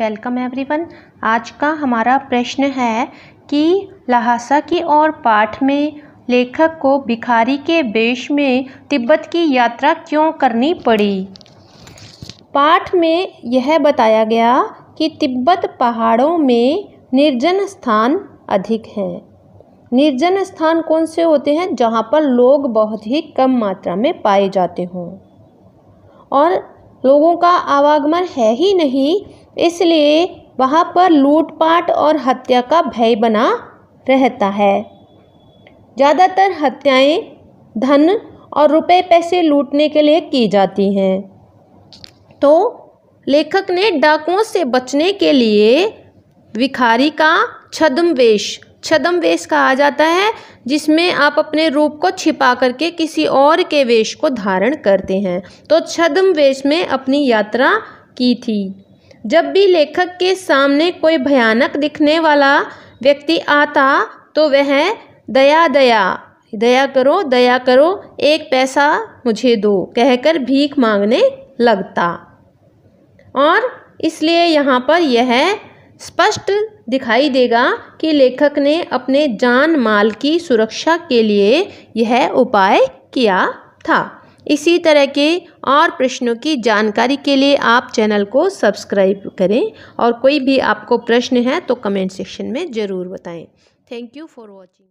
welcome everyone आज का हमारा प्रश्न है कि लहासा की ओर पाठ में लेखक को भिखारी के वेश में तिब्बत की यात्रा क्यों करनी पड़ी पाठ में यह बताया गया कि तिब्बत पहाड़ों में निर्जन स्थान अधिक हैं निर्जन स्थान कौन से होते हैं जहाँ पर लोग बहुत ही कम मात्रा में पाए जाते हों और लोगों का आवागमन है ही नहीं इसलिए वहाँ पर लूटपाट और हत्या का भय बना रहता है ज़्यादातर हत्याएं धन और रुपए पैसे लूटने के लिए की जाती हैं तो लेखक ने डाकुओं से बचने के लिए भिखारी का वेश छदम वेश कहा जाता है जिसमें आप अपने रूप को छिपा करके किसी और के वेश को धारण करते हैं तो छदम वेश में अपनी यात्रा की थी जब भी लेखक के सामने कोई भयानक दिखने वाला व्यक्ति आता तो वह दया दया दया करो दया करो एक पैसा मुझे दो कहकर भीख मांगने लगता और इसलिए यहाँ पर यह स्पष्ट दिखाई देगा कि लेखक ने अपने जान माल की सुरक्षा के लिए यह उपाय किया था इसी तरह के और प्रश्नों की जानकारी के लिए आप चैनल को सब्सक्राइब करें और कोई भी आपको प्रश्न है तो कमेंट सेक्शन में ज़रूर बताएं थैंक यू फॉर वॉचिंग